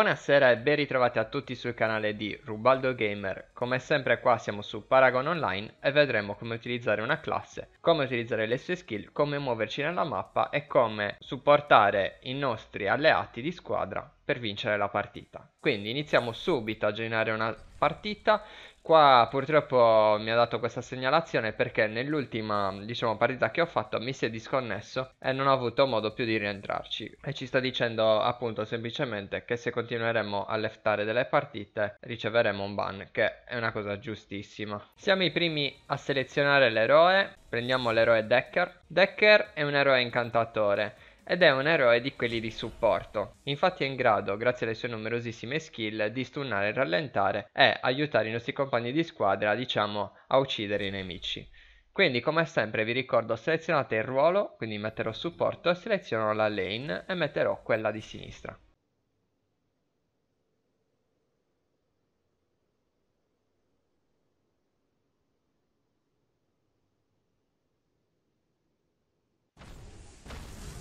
Buonasera e ben ritrovati a tutti sul canale di Rubaldo Gamer. Come sempre qua siamo su Paragon Online e vedremo come utilizzare una classe, come utilizzare le sue skill, come muoverci nella mappa e come supportare i nostri alleati di squadra per vincere la partita. Quindi iniziamo subito a generare una partita Qua purtroppo mi ha dato questa segnalazione perché nell'ultima diciamo, partita che ho fatto mi si è disconnesso e non ho avuto modo più di rientrarci e ci sta dicendo appunto semplicemente che se continueremo a leftare delle partite riceveremo un ban che è una cosa giustissima. Siamo i primi a selezionare l'eroe, prendiamo l'eroe Decker. Decker è un eroe incantatore ed è un eroe di quelli di supporto. Infatti è in grado, grazie alle sue numerosissime skill, di stunnare e rallentare e aiutare i nostri compagni di squadra, diciamo, a uccidere i nemici. Quindi come sempre vi ricordo selezionate il ruolo, quindi metterò supporto, seleziono la lane e metterò quella di sinistra.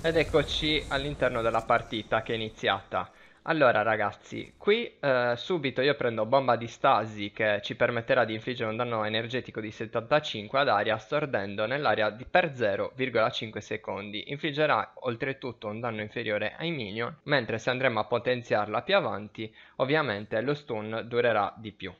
Ed eccoci all'interno della partita che è iniziata. Allora ragazzi, qui eh, subito io prendo bomba di stasi che ci permetterà di infliggere un danno energetico di 75 ad aria stordendo nell'area per 0,5 secondi. Infliggerà oltretutto un danno inferiore ai minion, mentre se andremo a potenziarla più avanti ovviamente lo stun durerà di più.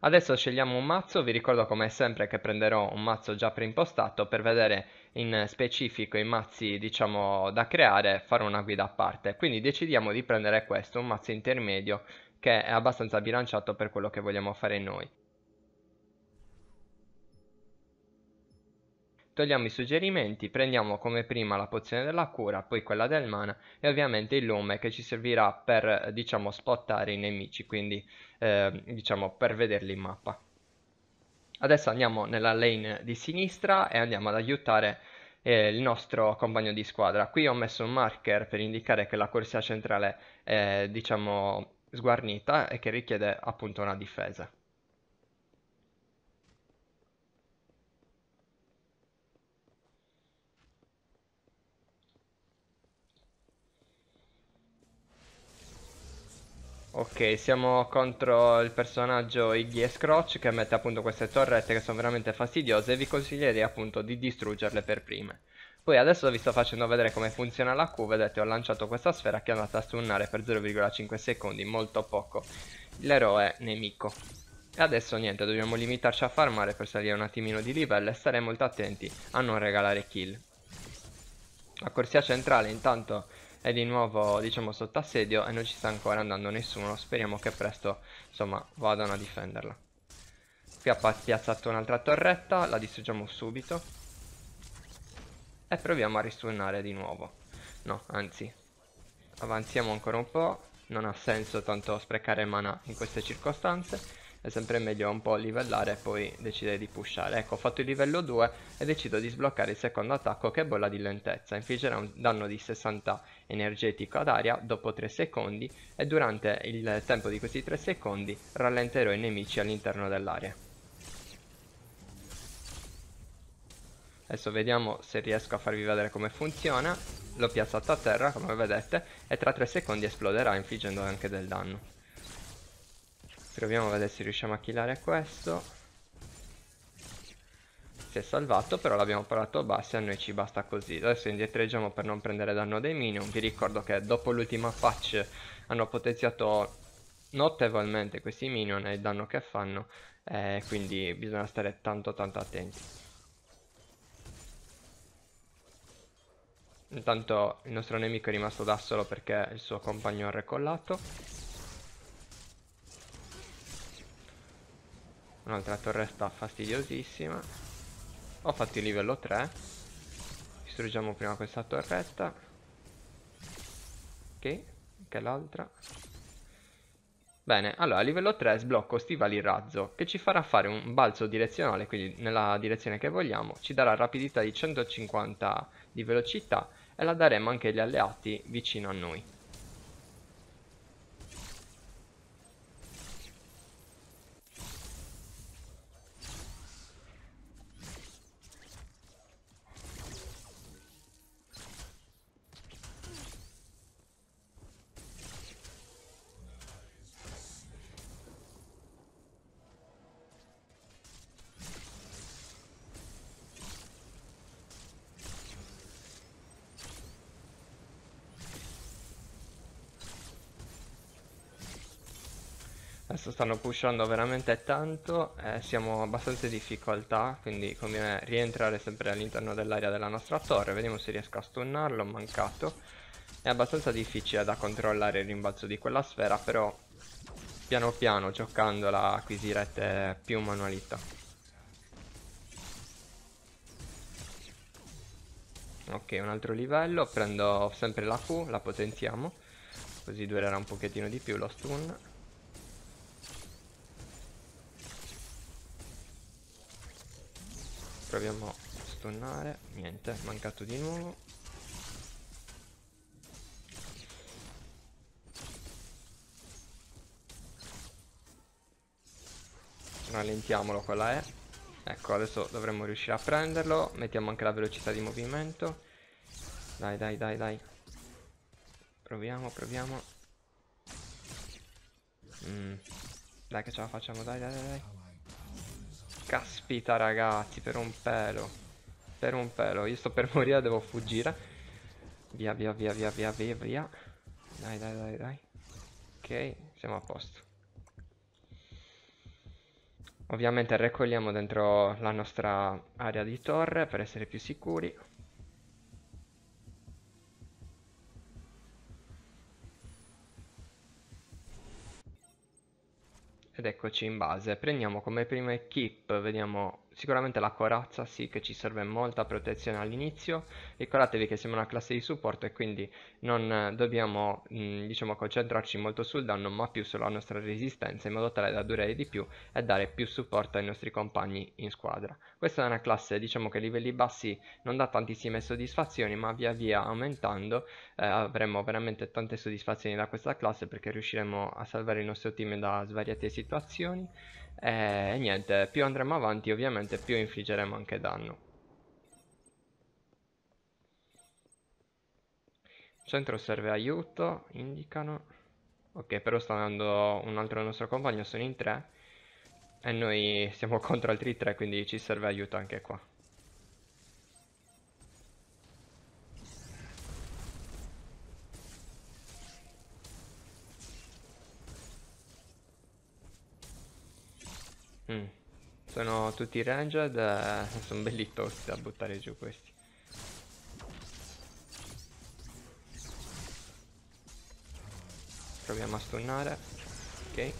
Adesso scegliamo un mazzo, vi ricordo come sempre che prenderò un mazzo già preimpostato per vedere in specifico i mazzi diciamo da creare fare una guida a parte. Quindi decidiamo di prendere questo, un mazzo intermedio che è abbastanza bilanciato per quello che vogliamo fare noi. Togliamo i suggerimenti, prendiamo come prima la pozione della cura, poi quella del mana e ovviamente il lume che ci servirà per diciamo spottare i nemici, quindi eh, diciamo per vederli in mappa. Adesso andiamo nella lane di sinistra e andiamo ad aiutare eh, il nostro compagno di squadra. Qui ho messo un marker per indicare che la corsia centrale è diciamo sguarnita e che richiede appunto una difesa. Ok, siamo contro il personaggio Iggy e Scrooge che mette appunto queste torrette che sono veramente fastidiose e vi consiglierei appunto di distruggerle per prime. Poi adesso vi sto facendo vedere come funziona la Q, vedete ho lanciato questa sfera che è andata a stunnare per 0,5 secondi, molto poco. L'eroe nemico. E adesso niente, dobbiamo limitarci a farmare per salire un attimino di livello e stare molto attenti a non regalare kill. La corsia centrale intanto è di nuovo diciamo sotto assedio e non ci sta ancora andando nessuno speriamo che presto insomma vadano a difenderla qui ha piazzato un'altra torretta la distruggiamo subito e proviamo a ristunnare di nuovo no anzi avanziamo ancora un po' non ha senso tanto sprecare mana in queste circostanze è sempre meglio un po' livellare e poi decidere di pushare. Ecco, ho fatto il livello 2 e decido di sbloccare il secondo attacco che è bolla di lentezza. Infliggerà un danno di 60 energetico ad aria dopo 3 secondi e durante il tempo di questi 3 secondi rallenterò i nemici all'interno dell'area. Adesso vediamo se riesco a farvi vedere come funziona. L'ho piazzato a terra, come vedete, e tra 3 secondi esploderà infliggendo anche del danno. Proviamo a vedere se riusciamo a killare questo. Si è salvato, però l'abbiamo parato bassi, a noi ci basta così. Adesso indietreggiamo per non prendere danno dei minion. Vi ricordo che dopo l'ultima patch hanno potenziato notevolmente questi minion e il danno che fanno, eh, quindi bisogna stare tanto tanto attenti. Intanto il nostro nemico è rimasto da solo perché il suo compagno ha recollato. Un'altra torretta fastidiosissima. Ho fatto il livello 3. Distruggiamo prima questa torretta. Ok, che l'altra. Bene, allora a livello 3 sblocco stivali razzo che ci farà fare un balzo direzionale, quindi nella direzione che vogliamo, ci darà rapidità di 150 di velocità e la daremo anche agli alleati vicino a noi. uscendo veramente tanto eh, siamo abbastanza in difficoltà, quindi conviene rientrare sempre all'interno dell'area della nostra torre, vediamo se riesco a stunnarlo, ho mancato. È abbastanza difficile da controllare il rimbalzo di quella sfera, però piano piano giocandola acquisirete più manualità. Ok, un altro livello, prendo sempre la Q, la potenziamo, così durerà un pochettino di più lo stun. Proviamo a stunnare. Niente, mancato di nuovo. Rallentiamolo con la E. Ecco, adesso dovremmo riuscire a prenderlo. Mettiamo anche la velocità di movimento. Dai, dai, dai, dai. Proviamo, proviamo. Mm. Dai che ce la facciamo, dai, dai, dai. Caspita ragazzi, per un pelo. Per un pelo. Io sto per morire, devo fuggire. Via, via, via, via, via, via, via. Dai, dai, dai, dai. Ok, siamo a posto. Ovviamente raccogliamo dentro la nostra area di torre per essere più sicuri. ed eccoci in base prendiamo come prima equip vediamo sicuramente la corazza sì che ci serve molta protezione all'inizio, ricordatevi che siamo una classe di supporto e quindi non eh, dobbiamo mh, mm, diciamo concentrarci molto sul danno ma più sulla nostra resistenza in modo tale da durare di più e dare più supporto ai nostri compagni in squadra. Questa è una classe diciamo che a livelli bassi non dà tantissime soddisfazioni ma via via aumentando eh, avremo veramente tante soddisfazioni da questa classe perché riusciremo a salvare il nostro team da svariate situazioni eh, e niente, più andremo avanti ovviamente più infliggeremo anche danno. Centro serve aiuto, indicano. Ok, però sta andando un altro nostro compagno, sono in tre. E noi siamo contro altri tre, quindi ci serve aiuto anche qua. Sono tutti ranged, eh, sono belli tosti da buttare giù questi. Proviamo a stunnare. Ok.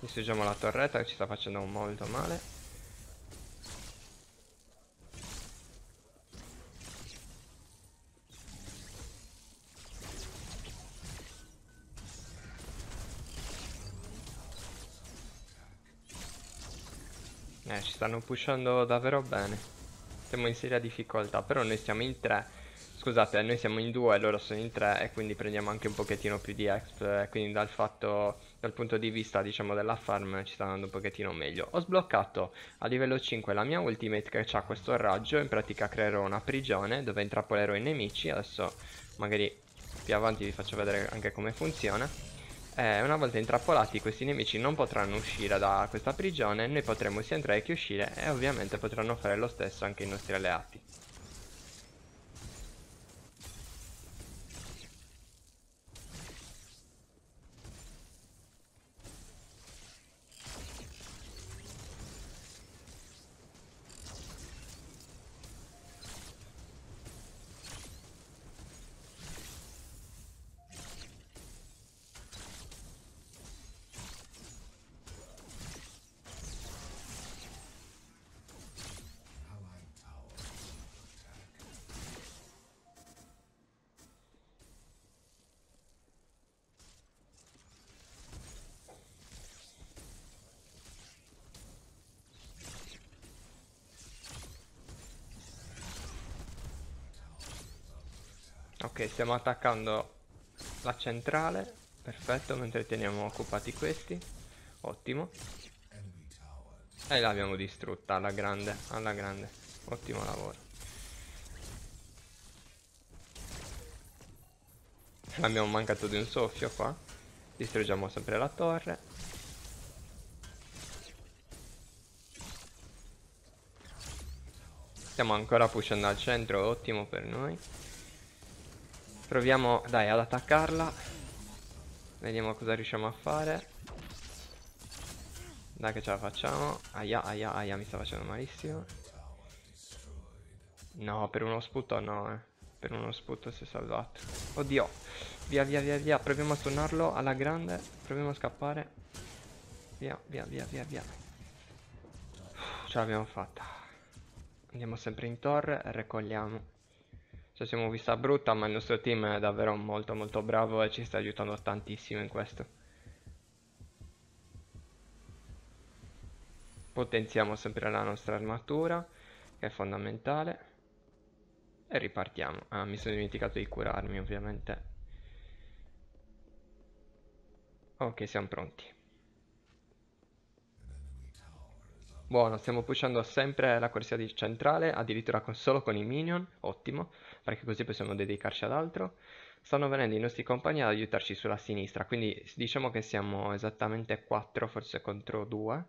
Distruggiamo la torretta che ci sta facendo molto male. Eh, ci stanno pushando davvero bene. Siamo in seria difficoltà, però noi siamo in 3. Scusate, eh, noi siamo in 2 loro sono in 3 e quindi prendiamo anche un pochettino più di exp. Eh, quindi dal, fatto, dal punto di vista, diciamo, della farm ci sta andando un pochettino meglio. Ho sbloccato a livello 5 la mia ultimate che ha questo raggio. In pratica creerò una prigione dove intrappolerò i nemici. Adesso magari più avanti vi faccio vedere anche come funziona. Eh, una volta intrappolati questi nemici non potranno uscire da questa prigione, noi potremo sia entrare che uscire e ovviamente potranno fare lo stesso anche i nostri alleati. Ok, stiamo attaccando la centrale. Perfetto, mentre teniamo occupati questi. Ottimo. E l'abbiamo distrutta alla grande, alla grande. Ottimo lavoro. Abbiamo mancato di un soffio qua. Distruggiamo sempre la torre. Stiamo ancora pushando al centro, ottimo per noi. Proviamo, dai, ad attaccarla. Vediamo cosa riusciamo a fare. Dai che ce la facciamo. Aia, aia, aia, mi sta facendo malissimo. No, per uno sputo no, eh. Per uno sputo si è salvato. Oddio. Via, via, via, via. Proviamo a stunnarlo alla grande. Proviamo a scappare. Via, via, via, via, via. ce l'abbiamo fatta. Andiamo sempre in torre e raccogliamo ci siamo vista brutta ma il nostro team è davvero molto molto bravo e ci sta aiutando tantissimo in questo. Potenziamo sempre la nostra armatura che è fondamentale. E ripartiamo. Ah, mi sono dimenticato di curarmi ovviamente. Ok, siamo pronti. Buono, stiamo pushando sempre la corsia centrale, addirittura con, solo con i minion, ottimo perché così possiamo dedicarci ad altro. Stanno venendo i nostri compagni ad aiutarci sulla sinistra, quindi diciamo che siamo esattamente 4, forse contro 2.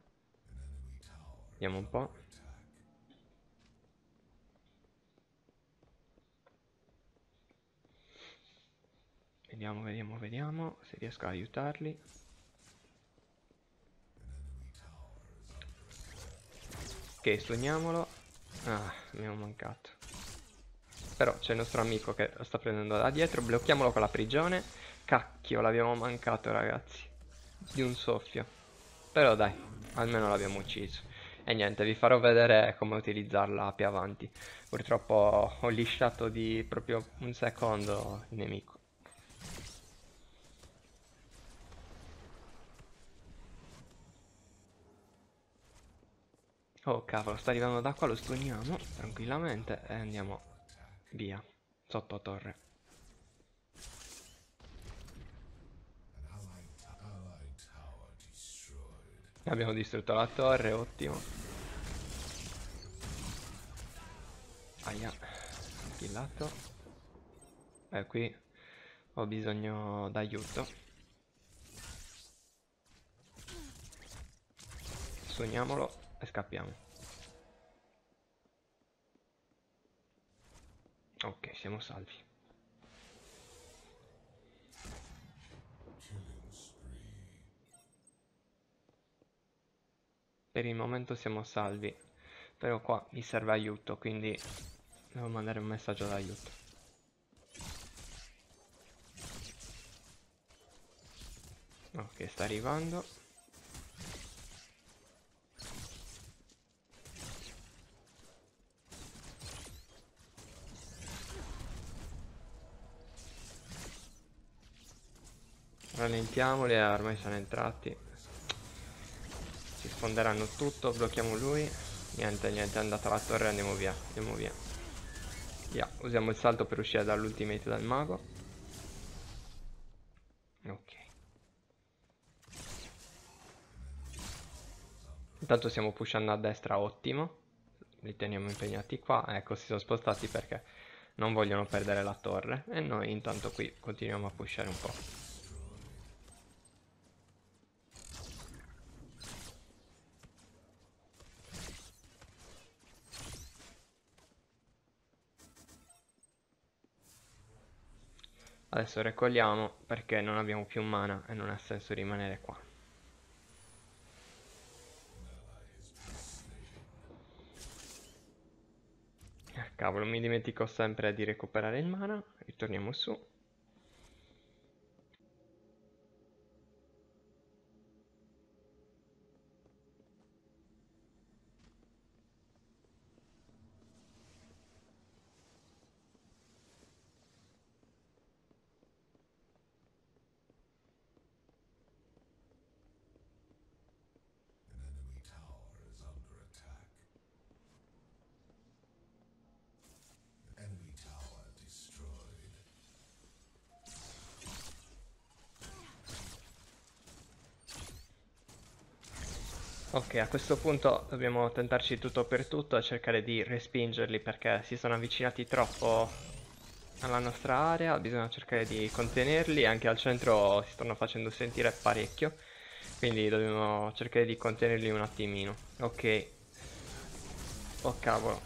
Vediamo un po'. Vediamo, vediamo, vediamo se riesco ad aiutarli. Ok, sogniamolo. Ah, mi ho mancato. Però c'è il nostro amico che lo sta prendendo da dietro. Blocchiamolo con la prigione. Cacchio, l'abbiamo mancato, ragazzi. Di un soffio. Però dai, almeno l'abbiamo ucciso. E niente, vi farò vedere come utilizzarla più avanti. Purtroppo ho lisciato di proprio un secondo il nemico. Oh cavolo, sta arrivando d'acqua, lo stoniamo tranquillamente e andiamo Via, sotto torre. Abbiamo distrutto la torre, ottimo. Aia, killato. Eh, qui ho bisogno d'aiuto. Sogniamolo e scappiamo. siamo salvi. Per il momento siamo salvi. Però qua mi serve aiuto, quindi devo mandare un messaggio d'aiuto. Ok, sta arrivando. Sentiamoli, ah, ormai sono entrati. Si sfonderanno tutto, blocchiamo lui. Niente, niente, è andata la torre, andiamo via, andiamo via. Via, usiamo il salto per uscire dall'ultimate dal mago. Ok. Intanto stiamo pushando a destra, ottimo. Li teniamo impegnati qua, ecco, eh, si sono spostati perché non vogliono perdere la torre. E noi intanto qui continuiamo a pushare un po'. Adesso raccogliamo perché non abbiamo più mana e non ha senso rimanere qua. Ah, cavolo, mi dimentico sempre di recuperare il mana. Ritorniamo su. questo punto dobbiamo tentarci tutto per tutto a cercare di respingerli perché si sono avvicinati troppo alla nostra area, bisogna cercare di contenerli, anche al centro si stanno facendo sentire parecchio, quindi dobbiamo cercare di contenerli un attimino. Ok. Oh cavolo.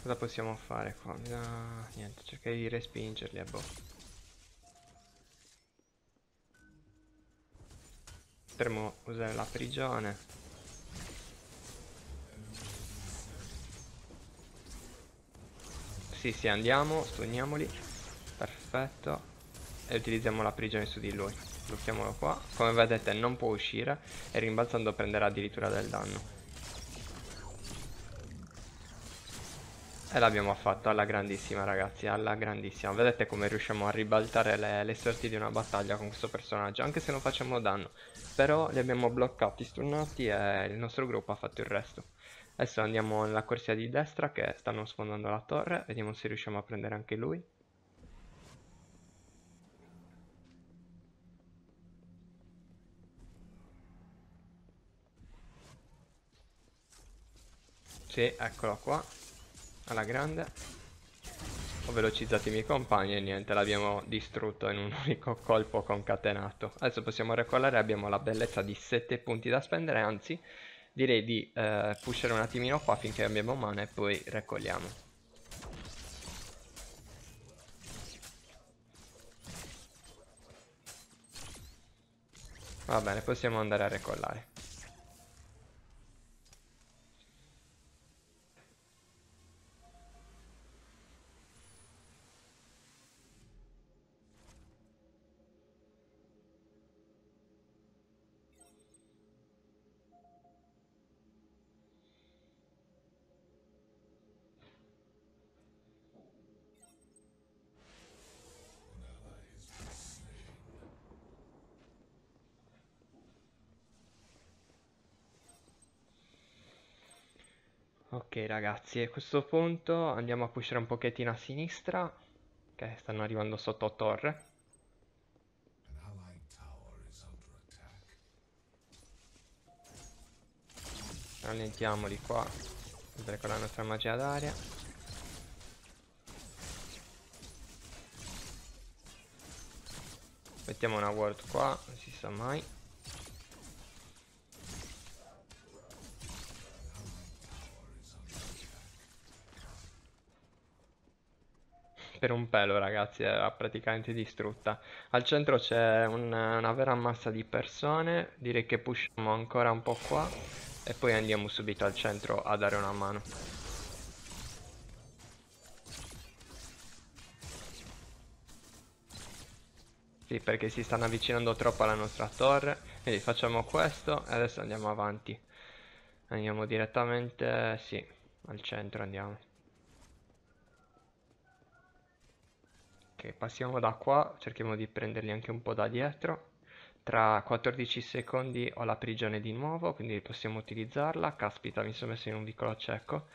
Cosa possiamo fare qua? Bisogna... Niente, cercare di respingerli a boh. potremmo usare la prigione Sì sì andiamo stuniamoli Perfetto E utilizziamo la prigione su di lui Blocchiamolo qua Come vedete non può uscire E rimbalzando prenderà addirittura del danno E l'abbiamo fatto alla grandissima ragazzi, alla grandissima. Vedete come riusciamo a ribaltare le, le sorti di una battaglia con questo personaggio, anche se non facciamo danno. Però li abbiamo bloccati, stunnati e il nostro gruppo ha fatto il resto. Adesso andiamo nella corsia di destra che stanno sfondando la torre, vediamo se riusciamo a prendere anche lui. Sì, eccolo qua alla grande. Ho velocizzato i miei compagni e niente, l'abbiamo distrutto in un unico colpo concatenato. Adesso possiamo recollare, abbiamo la bellezza di 7 punti da spendere, anzi direi di eh, pushare un attimino qua finché abbiamo mana e poi raccogliamo. Va bene, possiamo andare a recollare. Ok ragazzi, a questo punto andiamo a pushare un pochettino a sinistra, che stanno arrivando sotto torre. Rallentiamoli qua, sempre con la nostra magia d'aria. Mettiamo una ward qua, non si sa mai. per un pelo, ragazzi, era praticamente distrutta. Al centro c'è un, una vera massa di persone, direi che pushiamo ancora un po' qua e poi andiamo subito al centro a dare una mano. Sì, perché si stanno avvicinando troppo alla nostra torre, quindi facciamo questo e adesso andiamo avanti. Andiamo direttamente, sì, al centro andiamo. Ok, passiamo da qua, cerchiamo di prenderli anche un po' da dietro. Tra 14 secondi ho la prigione di nuovo, quindi possiamo utilizzarla. Caspita, mi sono messo in un piccolo cieco.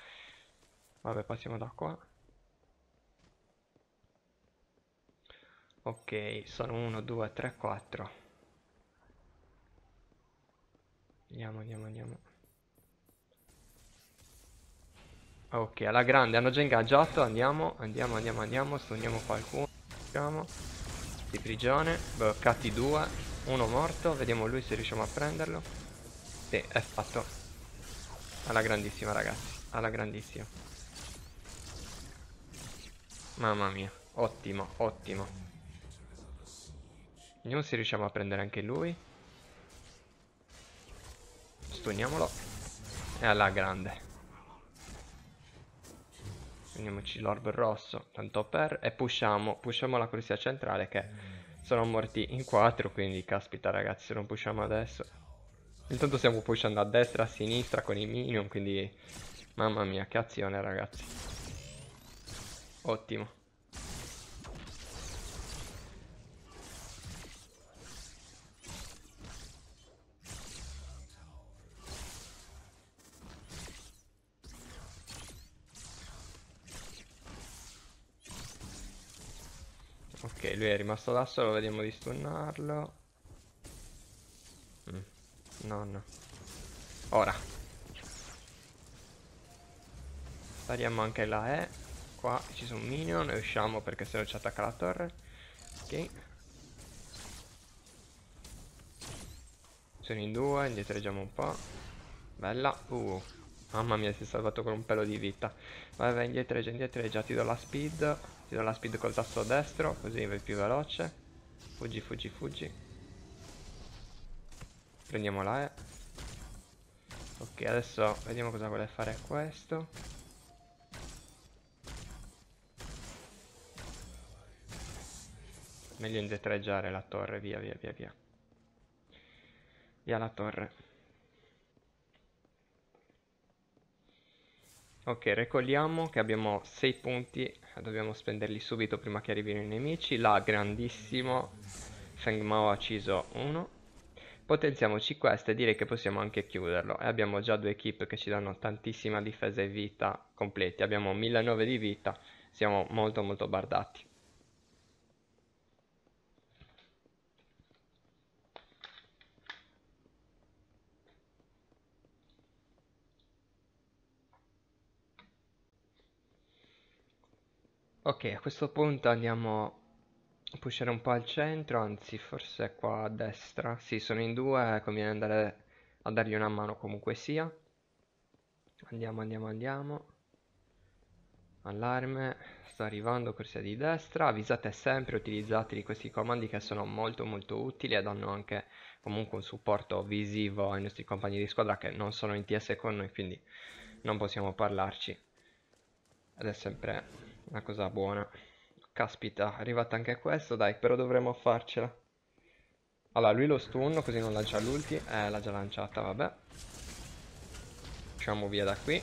Vabbè, passiamo da qua. Ok, sono 1, 2, 3, 4. Andiamo, andiamo, andiamo. Ok, alla grande, hanno già ingaggiato, andiamo, andiamo, andiamo, andiamo, stoniamo qualcuno siamo Di prigione Bloccati due Uno morto Vediamo lui se riusciamo a prenderlo Sì è fatto Alla grandissima ragazzi Alla grandissima Mamma mia Ottimo ottimo Vediamo se riusciamo a prendere anche lui Stuniamolo E alla grande prendiamoci l'orbo rosso, tanto per, e pushiamo, pushiamo la corsia centrale che sono morti in 4, quindi caspita ragazzi se non pushiamo adesso. Intanto stiamo pushando a destra, a sinistra con i minion, quindi mamma mia che azione ragazzi. Ottimo. lui è rimasto da solo, vediamo di stunnarlo. Mm. No, no. Ora. Spariamo anche la E. Eh. Qua ci sono minion, e usciamo perché se no ci attacca la torre. Ok. Sono in due, indietreggiamo un po'. Bella. Uh. Mamma mia, si è salvato con un pelo di vita. Vai, vai, indietreggia, indietreggia. Ti do la speed. Ti do la speed col tasto destro, così vai più veloce. Fuggi, fuggi, fuggi. Prendiamo la E. Ok, adesso vediamo cosa vuole fare questo. Meglio indietreggiare la torre, via, via, via, via. Via la torre. Ok, raccogliamo che abbiamo 6 punti, dobbiamo spenderli subito prima che arrivino i nemici. La grandissimo, Feng Mao ha ucciso uno. Potenziamoci questo e direi che possiamo anche chiuderlo. E abbiamo già due equip che ci danno tantissima difesa e vita completi. Abbiamo 1009 di vita, siamo molto molto bardati. Ok, a questo punto andiamo a pushare un po' al centro, anzi forse qua a destra. Sì, sono in due, eh, conviene andare a dargli una mano comunque sia. Andiamo, andiamo, andiamo. Allarme, sta arrivando, corsia di destra. Avvisate sempre, utilizzatevi questi comandi che sono molto molto utili e danno anche comunque un supporto visivo ai nostri compagni di squadra che non sono in TS con noi, quindi non possiamo parlarci. Ed è sempre una cosa buona. Caspita, è arrivato anche questo, dai, però dovremmo farcela. Allora, lui lo stun, così non lancia l'ulti. Eh, l'ha già lanciata, vabbè. Usciamo via da qui.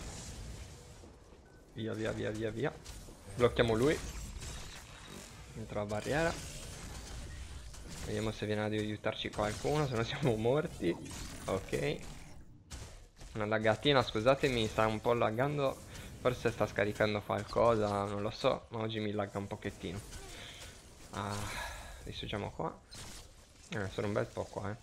Via, via, via, via, via. Blocchiamo lui. Dentro la barriera. Vediamo se viene ad aiutarci qualcuno, se no siamo morti. Ok. Una laggatina, scusatemi, sta un po' laggando Forse sta scaricando qualcosa, non lo so, ma oggi mi lagga un pochettino. Ah, distruggiamo qua. Eh, sono un bel po' qua, eh.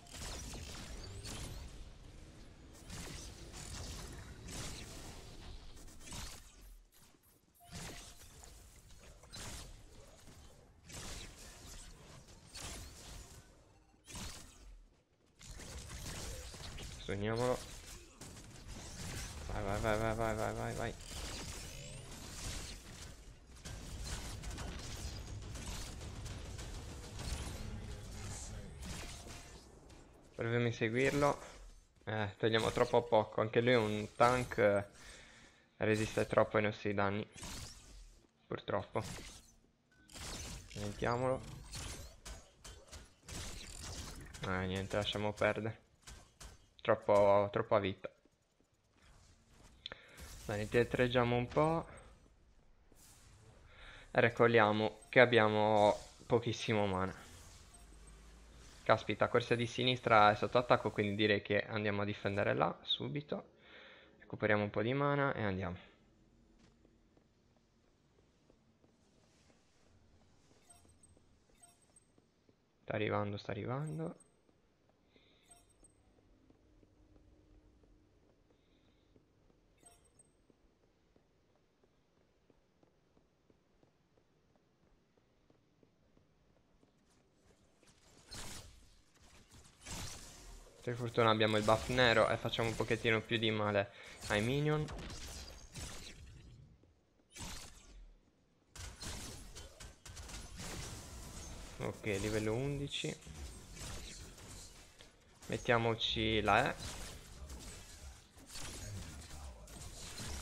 Sogniamolo. vai, vai, vai, vai, vai, vai, vai. Proviamo a seguirlo. Eh, togliamo troppo poco. Anche lui è un tank. Eh, resiste troppo ai nostri danni. Purtroppo. Mettiamolo. Ah, niente, lasciamo perdere. Troppo, troppa vita. Bene, dietreggiamo un po'. E raccogliamo che abbiamo pochissimo mana. Caspita, corsa di sinistra è sotto attacco, quindi direi che andiamo a difendere là subito. Recuperiamo un po' di mana e andiamo. Sta arrivando, sta arrivando. Per fortuna abbiamo il buff nero e facciamo un pochettino più di male ai minion. Ok, livello 11. Mettiamoci la E. Eh.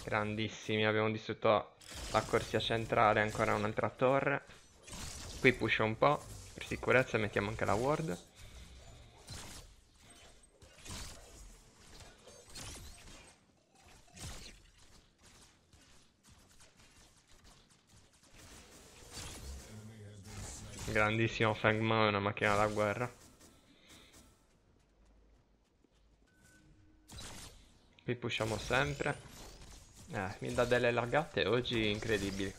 Grandissimi, abbiamo distrutto la corsia centrale, ancora un'altra torre. Qui pusha un po', per sicurezza mettiamo anche la ward. Grandissimo Fang è una macchina da guerra. Qui pushiamo sempre. Eh, mi dà delle lagate oggi incredibili.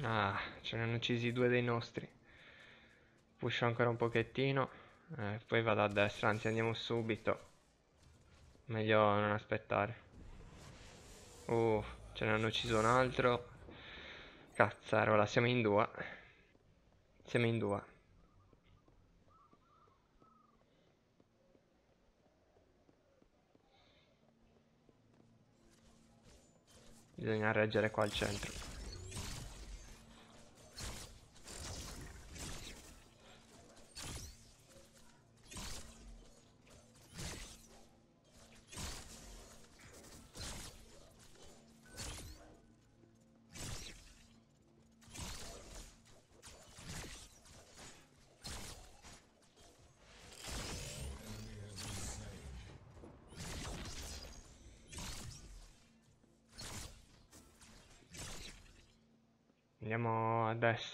Ah, ce ne hanno uccisi due dei nostri. Pusho ancora un pochettino. Eh, poi vado a destra, anzi andiamo subito. Meglio non aspettare. Uh, ce ne hanno ucciso un altro. Cazzarola, siamo in due. Siamo in due. Bisogna reggere qua al centro.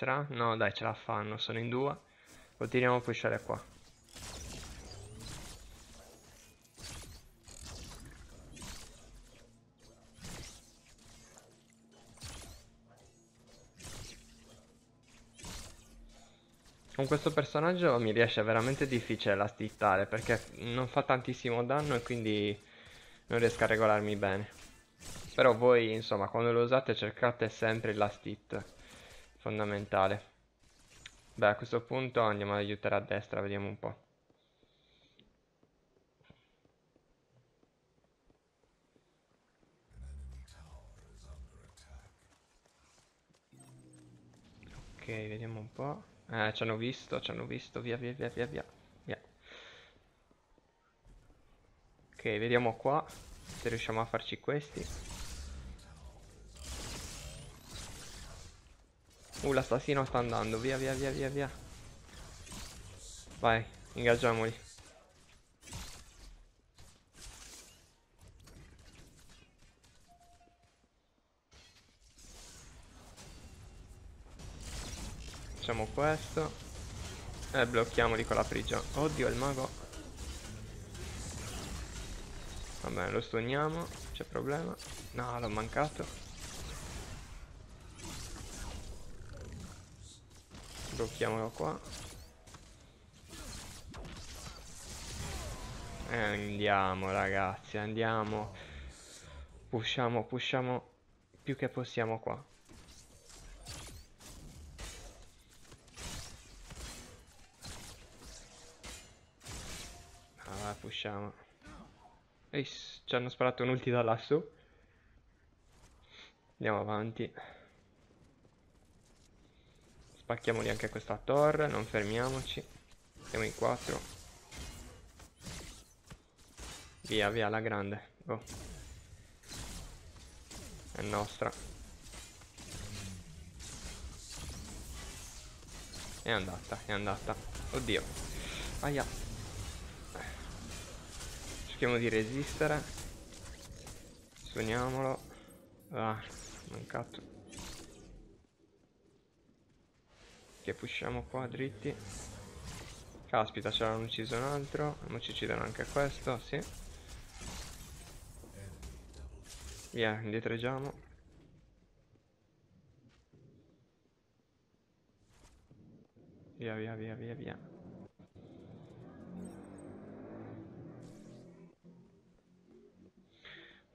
destra. No, dai, ce la fanno, sono in due. Continuiamo a pushare qua. Con questo personaggio mi riesce veramente difficile la stittare perché non fa tantissimo danno e quindi non riesco a regolarmi bene. Però voi, insomma, quando lo usate cercate sempre la stit fondamentale. Beh, a questo punto andiamo ad aiutare a destra, vediamo un po'. Ok, vediamo un po'. Eh, ci hanno visto, ci hanno visto, via, via, via, via, via. Ok, vediamo qua se riusciamo a farci questi. Uh, l'assassino sta andando. Via, via, via, via, via. Vai, ingaggiamoli. Facciamo questo. E eh, blocchiamoli con la prigione. Oddio, il mago. Vabbè, lo stoniamo. C'è problema. No, l'ho mancato. Blocchiamolo qua. E eh, andiamo ragazzi, andiamo. Pusciamo pushiamo più che possiamo qua. Ah, pushiamo. Ehi, ci hanno sparato un ulti da lassù. Andiamo avanti. Spacchiamoli anche questa torre, non fermiamoci. Siamo in 4. Via, via, la grande. Oh. È nostra. È andata, è andata. Oddio. Aia. Cerchiamo di resistere. Suoniamolo. Ah, mancato. Che pushiamo qua dritti. Caspita, ce l'hanno ucciso un altro. Ma ci uccidono anche questo, sì. Via, indietreggiamo. Via, via, via, via, via.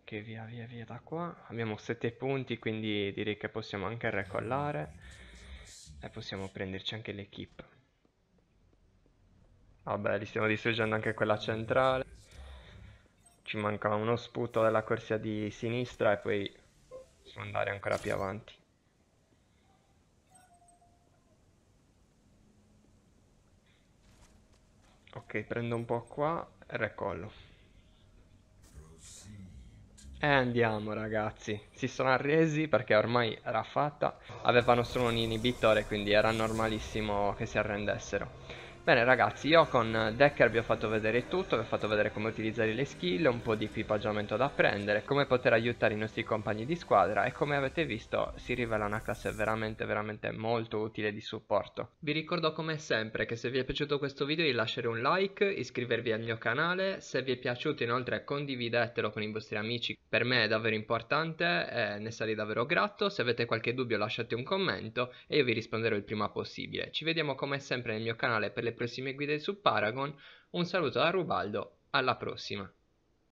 Ok, via, via, via da qua. Abbiamo 7 punti, quindi direi che possiamo anche recollare. E possiamo prenderci anche l'equip. Vabbè, li stiamo distruggendo anche quella centrale. Ci manca uno sputo della corsia di sinistra e poi possiamo andare ancora più avanti. Ok, prendo un po' qua e recollo. E eh, andiamo ragazzi, si sono arresi perché ormai era fatta, avevano solo un inibitore quindi era normalissimo che si arrendessero. Bene ragazzi, io con Decker vi ho fatto vedere tutto, vi ho fatto vedere come utilizzare le skill, un po' di equipaggiamento da prendere, come poter aiutare i nostri compagni di squadra e come avete visto si rivela una classe veramente veramente molto utile di supporto. Vi ricordo come sempre che se vi è piaciuto questo video di lasciare un like, iscrivervi al mio canale, se vi è piaciuto inoltre condividetelo con i vostri amici, per me è davvero importante e ne sarei davvero grato, se avete qualche dubbio lasciate un commento e io vi risponderò il prima possibile. Ci vediamo come sempre nel mio canale per le prossime guide su Paragon, un saluto da Rubaldo, alla prossima!